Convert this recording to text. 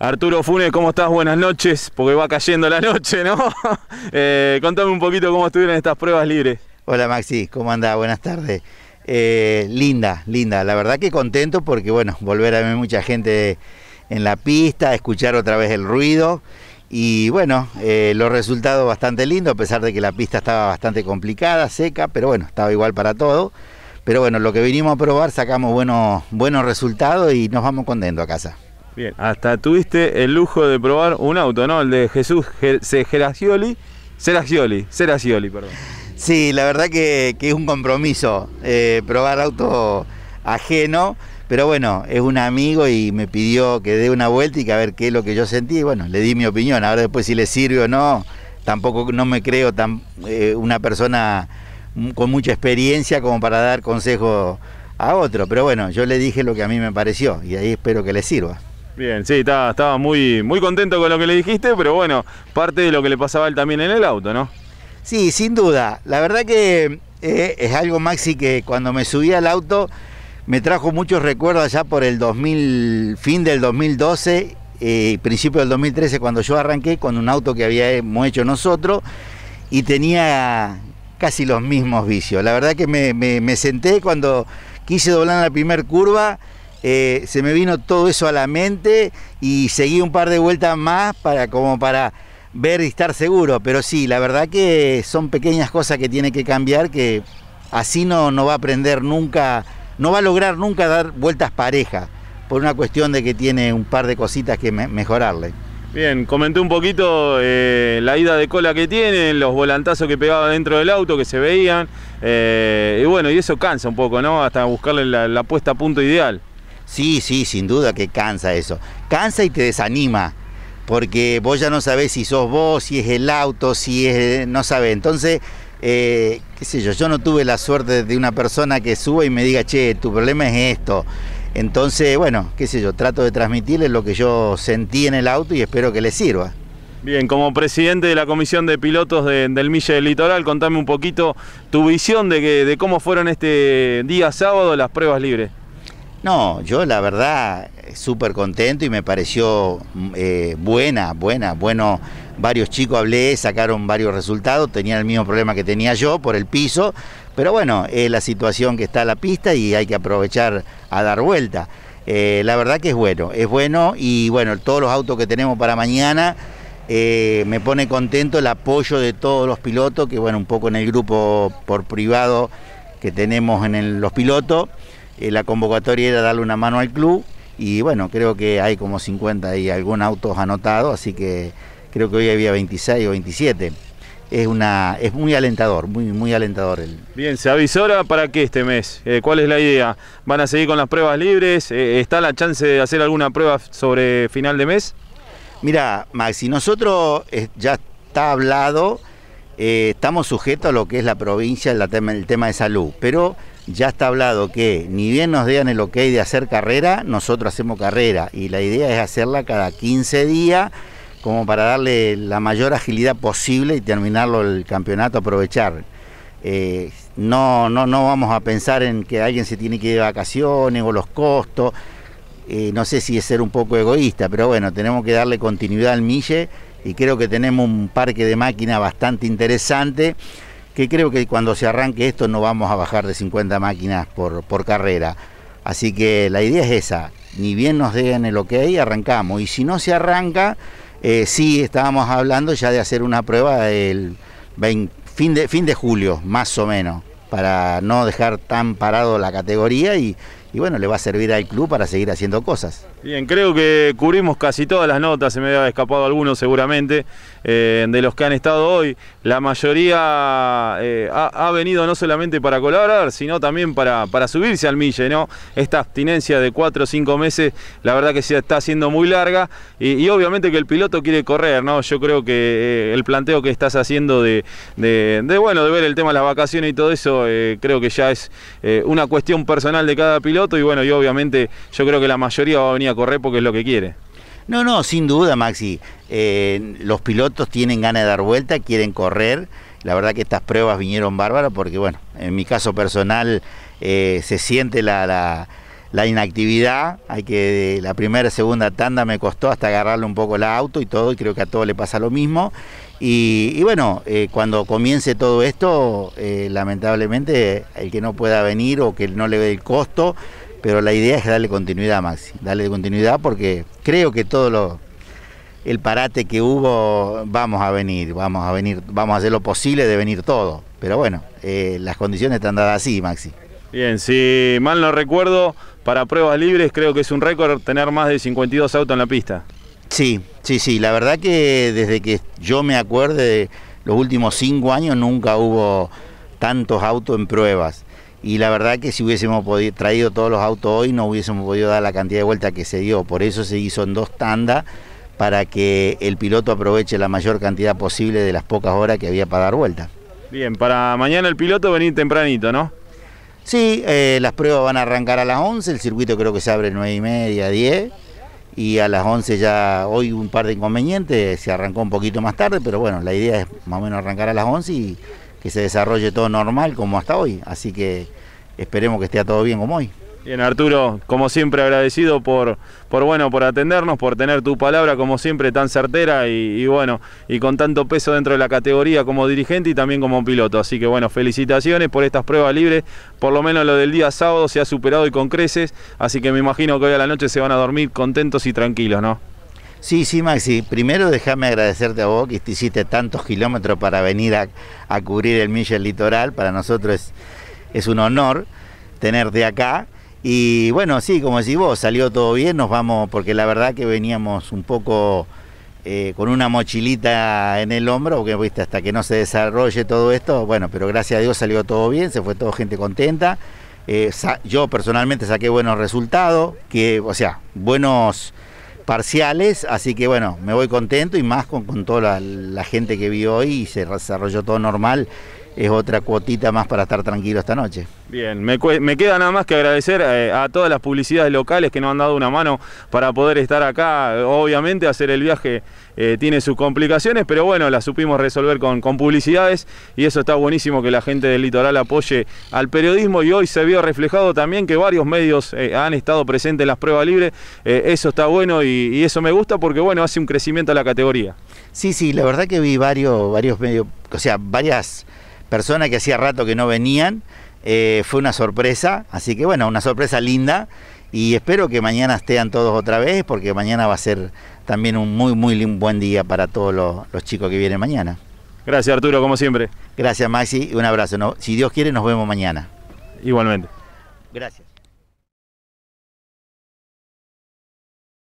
Arturo Funes, ¿cómo estás? Buenas noches, porque va cayendo la noche, ¿no? Eh, contame un poquito cómo estuvieron estas pruebas libres. Hola Maxi, ¿cómo andás? Buenas tardes. Eh, linda, linda, la verdad que contento porque, bueno, volver a ver mucha gente en la pista, escuchar otra vez el ruido y, bueno, eh, los resultados bastante lindos, a pesar de que la pista estaba bastante complicada, seca, pero bueno, estaba igual para todo. Pero bueno, lo que vinimos a probar sacamos buenos, buenos resultados y nos vamos contentos a casa. Bien, hasta tuviste el lujo de probar un auto, ¿no? El de Jesús Seragioli. Geracioli. Seracioli, perdón. Sí, la verdad que, es un compromiso eh, probar auto ajeno, pero bueno, es un amigo y me pidió que dé una vuelta y que a ver qué es lo que yo sentí. Y bueno, le di mi opinión. Ahora después si le sirve o no, tampoco no me creo tan, eh, una persona con mucha experiencia como para dar consejo a otro. Pero bueno, yo le dije lo que a mí me pareció y ahí espero que le sirva. Bien, sí, estaba, muy, muy contento con lo que le dijiste, pero bueno, parte de lo que le pasaba a él también en el auto, ¿no? Sí, sin duda. La verdad que eh, es algo, Maxi, que cuando me subí al auto me trajo muchos recuerdos allá por el 2000, fin del 2012 y eh, principio del 2013, cuando yo arranqué con un auto que habíamos hecho nosotros y tenía casi los mismos vicios. La verdad que me, senté cuando quise doblar la primera curva eh, se me vino todo eso a la mente y seguí un par de vueltas más para como para ver y estar seguro. Pero sí, la verdad que son pequeñas cosas que tiene que cambiar que así no, va a aprender nunca, no va a lograr nunca dar vueltas parejas por una cuestión de que tiene un par de cositas que mejorarle. Bien, comenté un poquito eh, la ida de cola que tiene, los volantazos que pegaba dentro del auto que se veían. Eh, y bueno, y eso cansa un poco, ¿no? Hasta buscarle la puesta a punto ideal. Sí, sí, sin duda que cansa eso. Cansa y te desanima, porque vos ya no sabés si sos vos, si es el auto, si es... no sabés. Entonces, eh, qué sé yo, yo no tuve la suerte de una persona que suba y me diga, che, tu problema es esto. Entonces, bueno, qué sé yo, trato de transmitirles lo que yo sentí en el auto y espero que les sirva. Bien, como presidente de la Comisión de Pilotos del Mille del Litoral, contame un poquito tu visión de, de cómo fueron este día sábado las pruebas libres. No, yo la verdad eh, súper contento y me pareció mm, eh, buena, buena, bueno. Varios chicos hablé, sacaron varios resultados, tenían el mismo problema que tenía yo por el piso, pero bueno, es la situación que está la pista y hay que aprovechar a dar vuelta. Eh, la verdad que es bueno, es bueno y bueno, todos los autos que tenemos para mañana me pone contento el apoyo de todos los pilotos, que bueno, un poco en el grupo por privado que tenemos en los pilotos. Eh, la convocatoria era darle una mano al club y bueno, creo que hay como 50 y algún autos anotados, así que creo que hoy había 26 o 27. Es, una, es muy alentador, muy, muy alentador. El... Bien, ¿se avisora para qué este mes? Eh, ¿Cuál es la idea? ¿Van a seguir con las pruebas libres? Eh, ¿Está la chance de hacer alguna prueba sobre final de mes? Mira, Maxi, nosotros ya está hablado, estamos sujetos a lo que es la provincia, el tema, el tema de salud, pero ya está hablado que ni bien nos den el ok de hacer carrera, nosotros hacemos carrera y la idea es hacerla cada 15 días como para darle la mayor agilidad posible y terminarlo el campeonato, aprovechar. Eh, no, no, no vamos a pensar en que alguien se tiene que ir de vacaciones o los costos. Eh, no sé si es ser un poco egoísta, pero bueno, tenemos que darle continuidad al Mille y creo que tenemos un parque de máquina bastante interesante que creo que cuando se arranque esto no vamos a bajar de 50 máquinas por, por carrera. Así que la idea es esa, ni bien nos den el ok, arrancamos. Y si no se arranca, eh, sí estábamos hablando ya de hacer una prueba el fin, de, fin de julio, más o menos, para no dejar tan parado la categoría y, y bueno, le va a servir al club para seguir haciendo cosas. Bien, creo que cubrimos casi todas las notas, se me había escapado alguno seguramente, eh, de los que han estado hoy. La mayoría eh, ha, venido no solamente para colaborar, sino también para, para subirse al mille, ¿no? Esta abstinencia de 4 o 5 meses, la verdad que se está haciendo muy larga y, obviamente que el piloto quiere correr, ¿no? Yo creo que eh, el planteo que estás haciendo de, de, bueno, de ver el tema de las vacaciones y todo eso, creo que ya es una cuestión personal de cada piloto y bueno, yo obviamente yo creo que la mayoría va a venir a correr porque es lo que quiere. No, no, sin duda, Maxi. Eh, los pilotos tienen ganas de dar vuelta, quieren correr. La verdad que estas pruebas vinieron bárbaras porque, bueno, en mi caso personal eh, se siente la la inactividad, hay que la primera, segunda tanda me costó hasta agarrarle un poco el auto y todo, y creo que a todo le pasa lo mismo. Y, bueno, eh, cuando comience todo esto, eh, lamentablemente el que no pueda venir o que no le ve el costo, pero la idea es darle continuidad, Maxi, darle continuidad porque creo que todo lo, el parate que hubo, vamos a venir, vamos a venir, vamos a hacer lo posible de venir todo. Pero bueno, eh, las condiciones están dadas así, Maxi. Bien, si mal no recuerdo, para pruebas libres creo que es un récord tener más de 52 autos en la pista. Sí, sí, sí, la verdad que desde que yo me acuerde, los últimos cinco años nunca hubo tantos autos en pruebas. Y la verdad que si hubiésemos traído todos los autos hoy no hubiésemos podido dar la cantidad de vueltas que se dio. Por eso se hizo en dos tandas para que el piloto aproveche la mayor cantidad posible de las pocas horas que había para dar vueltas. Bien, para mañana el piloto venir tempranito, ¿no? Sí, eh, las pruebas van a arrancar a las 11, el circuito creo que se abre 9 y media, 10, y a las 11 ya, hoy un par de inconvenientes, se arrancó un poquito más tarde, pero bueno, la idea es más o menos arrancar a las 11 y que se desarrolle todo normal como hasta hoy, así que esperemos que esté todo bien como hoy. Bien, Arturo, como siempre agradecido por, bueno, por atendernos, por tener tu palabra como siempre tan certera y, bueno, y con tanto peso dentro de la categoría como dirigente y también como piloto. Así que bueno, felicitaciones por estas pruebas libres. Por lo menos lo del día sábado se ha superado y con creces, así que me imagino que hoy a la noche se van a dormir contentos y tranquilos, ¿no? Sí, sí, Maxi. Primero déjame agradecerte a vos que hiciste tantos kilómetros para venir a, cubrir el Miller Litoral. Para nosotros es, es un honor tenerte acá y bueno, sí, como decís vos, salió todo bien, nos vamos, porque la verdad que veníamos un poco eh, con una mochilita en el hombro, porque viste, hasta que no se desarrolle todo esto, bueno, pero gracias a Dios salió todo bien, se fue toda gente contenta. Eh, yo personalmente saqué buenos resultados, que, o sea, buenos parciales, así que bueno, me voy contento y más con, toda la, gente que vio hoy y se desarrolló todo normal es otra cuotita más para estar tranquilo esta noche. Bien, me, queda nada más que agradecer eh, a todas las publicidades locales que nos han dado una mano para poder estar acá. Obviamente hacer el viaje eh, tiene sus complicaciones, pero bueno, las supimos resolver con, publicidades y eso está buenísimo que la gente del litoral apoye al periodismo y hoy se vio reflejado también que varios medios eh, han estado presentes en las pruebas libres. eso está bueno y, eso me gusta porque bueno, hace un crecimiento a la categoría. Sí, sí, la verdad que vi varios, varios medios, o sea, varias personas que hacía rato que no venían. Eh, fue una sorpresa, así que bueno, una sorpresa linda y espero que mañana estén todos otra vez porque mañana va a ser también un muy, muy buen día para todos los, chicos que vienen mañana. Gracias Arturo, como siempre. Gracias Maxi, un abrazo. No, si Dios quiere, nos vemos mañana. Igualmente. Gracias.